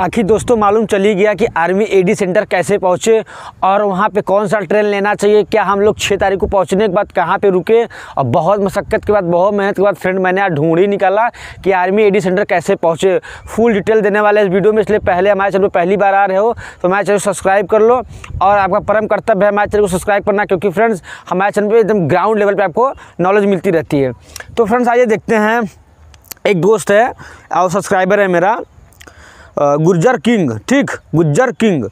आखिर दोस्तों मालूम चली गया कि आर्मी एडी सेंटर कैसे पहुँचे और वहाँ पे कौन सा ट्रेन लेना चाहिए क्या हम लोग छः तारीख को पहुँचने के बाद कहाँ पे रुके और बहुत मशक्क़त के बाद बहुत मेहनत के बाद फ्रेंड मैंने आज ढूंढ ही निकाला कि आर्मी एडी सेंटर कैसे पहुँचे फुल डिटेल देने वाले इस वीडियो में इसलिए पहले हमारे चैनल पहली बार आ रहे हो तो हमारे चैनल सब्सक्राइब कर लो और आपका परम कर्तव्य है हमारे चैनल को सब्सक्राइब करना क्योंकि फ्रेंड्स हमारे चैनल पर एकदम ग्राउंड लेवल पर आपको नॉलेज मिलती रहती है तो फ्रेंड्स आइए देखते हैं एक दोस्त है और सब्सक्राइबर है मेरा गुर्जर किंग ठीक गुर्जर किंग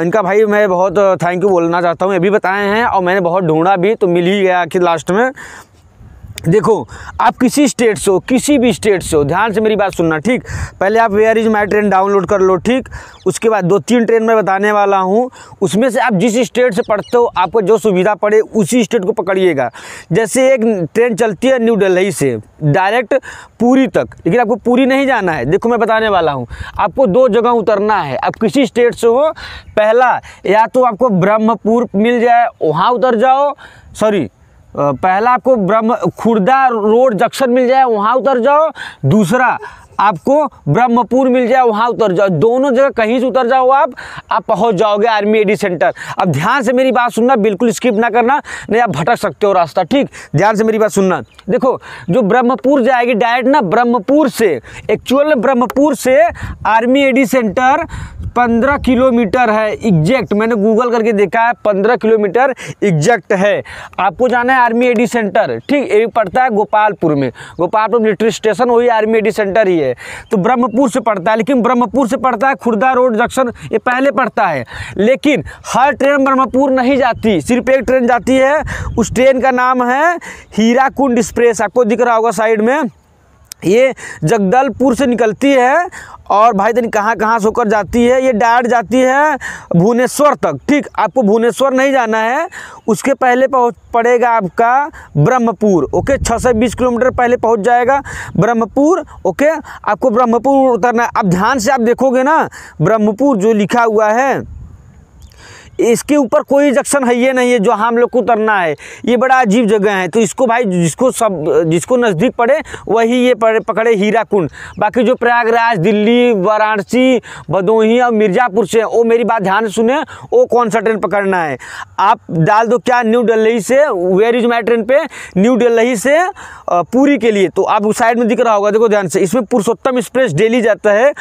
इनका भाई मैं बहुत थैंक यू बोलना चाहता हूँ ये भी बताए हैं और मैंने बहुत ढूंढा भी तो मिल ही गया आखिर लास्ट में देखो आप किसी स्टेट से हो किसी भी स्टेट से हो ध्यान से मेरी बात सुनना ठीक पहले आप where is my train download कर लो ठीक उसके बाद दो तीन ट्रेन मैं बताने वाला हूँ उसमें से आप जिस स्टेट से पढ़ते हो आपको जो सुविधा पड़े उसी स्टेट को पकड़िएगा जैसे एक ट्रेन चलती है न्यू दिल्ली से डायरेक्ट पूरी तक लेकिन आपको पूरी नहीं जाना है देखो मैं बताने वाला हूँ आपको दो जगह उतरना है आप किसी स्टेट से हो पहला या तो आपको ब्रह्मपुर मिल जाए वहाँ उतर जाओ सॉरी पहला आपको ब्रह्म खुर्दा रोड जंक्शन मिल जाए वहाँ उतर जाओ दूसरा आपको ब्रह्मपुर मिल जाए वहाँ उतर जाओ दोनों जगह कहीं से उतर जाओ आप आप पहुँच जाओगे आर्मी एडी सेंटर अब ध्यान से मेरी बात सुनना बिल्कुल स्किप ना करना नहीं आप भटक सकते हो रास्ता ठीक ध्यान से मेरी बात सुनना देखो जो ब्रह्मपुर जाएगी डायरेक्ट ना ब्रह्मपुर से एक्चुअल ब्रह्मपुर से आर्मी एडी सेंटर पंद्रह किलोमीटर है एग्जैक्ट मैंने गूगल करके देखा है पंद्रह किलोमीटर एग्जैक्ट है आपको जाना है आर्मी एडी सेंटर ठीक ये पड़ता है गोपालपुर में गोपालपुर मिलिट्री स्टेशन वही आर्मी एडी सेंटर ही है तो ब्रह्मपुर से पड़ता है लेकिन ब्रह्मपुर से पड़ता है खुर्दा रोड जंक्शन ये पहले पड़ता है लेकिन हर ट्रेन ब्रह्मपुर नहीं जाती सिर्फ एक ट्रेन जाती है उस ट्रेन का नाम है हीरा कुंड एक्सप्रेस आपको दिख रहा होगा साइड में ये जगदलपुर से निकलती है और भाई दिन कहाँ कहाँ से होकर जाती है ये डायर जाती है भुवनेश्वर तक ठीक आपको भुवनेश्वर नहीं जाना है उसके पहले पहुँच पड़ेगा आपका ब्रह्मपुर ओके छः से बीस किलोमीटर पहले पहुँच जाएगा ब्रह्मपुर ओके आपको ब्रह्मपुर उतरना है अब ध्यान से आप देखोगे ना ब्रह्मपुर जो लिखा हुआ है इसके ऊपर कोई जक्शन है ये नहीं है जो हम लोग को उतरना है ये बड़ा अजीब जगह है तो इसको भाई जिसको सब जिसको नज़दीक पड़े वही ये पड़े पकड़े हीरा कुंड बाकी जो प्रयागराज दिल्ली वाराणसी भदोही और मिर्ज़ापुर से वो मेरी बात ध्यान सुने वो कौन सा ट्रेन पकड़ना है आप डाल दो क्या न्यू दिल्ली से वेयर इज माई ट्रेन पे न्यू दिल्ली से पूरी के लिए तो आप साइड में दिख रहा होगा देखो ध्यान से इसमें पुरुषोत्तम एक्सप्रेस डेली जाता है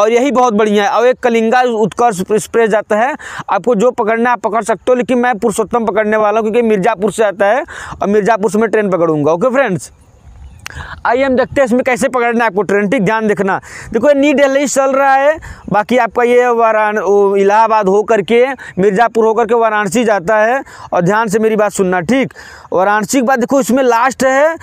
और यही बहुत बढ़िया है और एक कलिंगा उत्कर्ष एक्सप्रेस जाता है आपको जो पकड़ना आप पकड़ सकते हो लेकिन मैं पुरुषोत्तम पकड़ने वाला हूँ क्योंकि मिर्ज़ापुर से आता है और मिर्ज़ापुर से मैं ट्रेन पकड़ूंगा ओके फ्रेंड्स आइए हम देखते हैं इसमें कैसे पकड़ना है आपको ट्रेन ठीक ध्यान देखना देखो न्यू डेली चल रहा है बाकी आपका ये वाराण इलाहाबाद होकर के मिर्ज़ापुर होकर के वाराणसी जाता है और ध्यान से मेरी बात सुनना ठीक वाराणसी के बाद देखो इसमें लास्ट है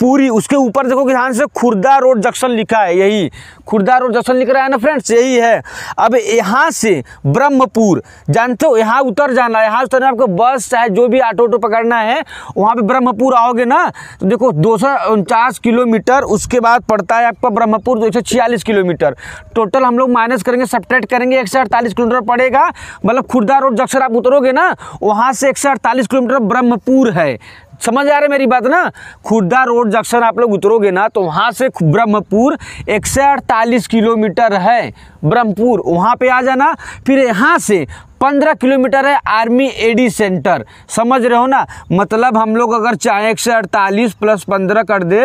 पूरी उसके ऊपर देखो कि ध्यान से खुर्दा रोड जंक्शन लिखा है यही खुर्दा रोड जंक्शन लिख रहा है ना फ्रेंड्स यही है अब यहाँ से ब्रह्मपुर जानते हो यहाँ उतर जाना है यहाँ उतरना आपको बस चाहे जो भी ऑटो ऑटो पकड़ना है वहाँ पर ब्रह्मपुर आओगे ना तो देखो दूसरा उनचास किलोमीटर उसके बाद पड़ता है आपका ब्रह्मपुर दो सौ छियालीस किलोमीटर टोटल हम लोग माइनस करेंगे सपरेट करेंगे एक सौ अड़तालीस किलोमीटर पड़ेगा मतलब खुर्दा रोड जक्सर आप उतरोगे ना वहाँ से एक सौ अड़तालीस किलोमीटर ब्रह्मपुर है समझ आ रहा है मेरी बात ना खुर्दा रोड जंक्शन आप लोग उतरोगे ना तो वहाँ से ब्रह्मपुर एक किलोमीटर है ब्रह्मपुर वहाँ पे आ जाना फिर यहाँ से पंद्रह किलोमीटर है आर्मी एडी सेंटर समझ रहे हो ना मतलब हम लोग अगर चाहे एक सौ अड़तालीस प्लस पंद्रह कर दे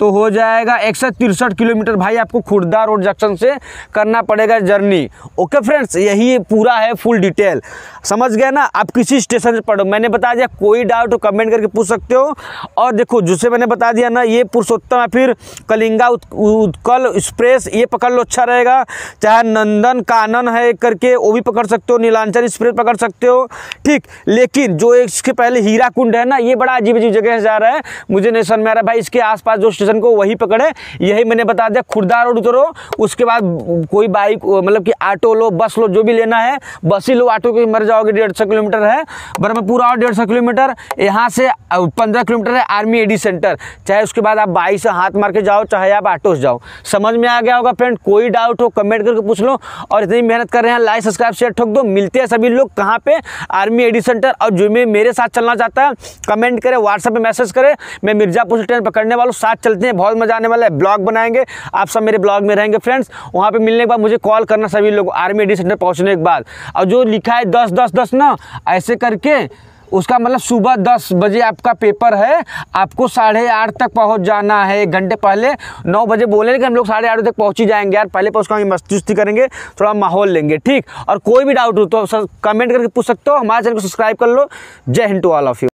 तो हो जाएगा एक सौ तिरसठ किलोमीटर भाई आपको खुर्दा रोड जंक्शन से करना पड़ेगा जर्नी ओके फ्रेंड्स यही पूरा है फुल डिटेल समझ गए ना आप किसी स्टेशन से पढ़ो मैंने बता दिया कोई डाउट हो तो कमेंट करके पूछ सकते हो और देखो जिसे मैंने बता दिया ना ये पुरुषोत्तम या फिर कलिंगा उत्कल एक्सप्रेस ये पकड़ लो अच्छा रहेगा चाहे नंदन कानन है करके वो भी पकड़ सकते हो नीलांच कल्चर स्प्रे पकड़ सकते हो ठीक लेकिन जो इसके पहले हीरा कुंड है ना ये बड़ा अजीब अजीब जगह जा रहा है मुझे नहीं समझ में आ रहा भाई इसके आसपास जो स्टेशन को वही पकड़े यही मैंने बता दिया खुर्दा रोड उतरो उसके बाद कोई बाइक मतलब कि ऑटो लो बस लो जो भी लेना है बस ही लो ऑटो के मर जाओगे डेढ़ सौ किलोमीटर है ब्रह्मपुर और डेढ़ सौ किलोमीटर यहाँ से पंद्रह किलोमीटर है आर्मी एडी सेंटर चाहे उसके बाद आप बाइक से हाथ मार के जाओ चाहे आप ऑटो से जाओ समझ में आ गया होगा फ्रेंड कोई डाउट हो कमेंट करके पूछ लो और इतनी मेहनत कर रहे हैं लाइक सब्सक्राइब शेयर ठोक दो मिलते है सभी लोग कहाँ पे आर्मी एडी सेंटर और जो में मेरे साथ चलना चाहता है कमेंट करें व्हाट्सएप पे मैसेज करें मैं मिर्ज़ापुर से ट्रेन पकड़ने वालों साथ चलते हैं बहुत मज़ा आने वाला है ब्लॉग बनाएंगे आप सब मेरे ब्लॉग में रहेंगे फ्रेंड्स वहाँ पर मिलने के बाद मुझे कॉल करना सभी लोग आर्मी एडी सेंटर पहुँचने के बाद और जो लिखा है दस दस दस ना ऐसे करके उसका मतलब सुबह दस बजे आपका पेपर है आपको साढ़े आठ तक पहुंच जाना है एक घंटे पहले नौ बजे बोले कि हम लोग साढ़े आठ तक पहुँच ही जाएंगे यार पहले पर उसका मस्ती उस्ती करेंगे थोड़ा माहौल लेंगे ठीक और कोई भी डाउट हो तो सर कमेंट करके पूछ सकते हो हमारे चैनल को सब्सक्राइब कर लो Jai Hind to all of you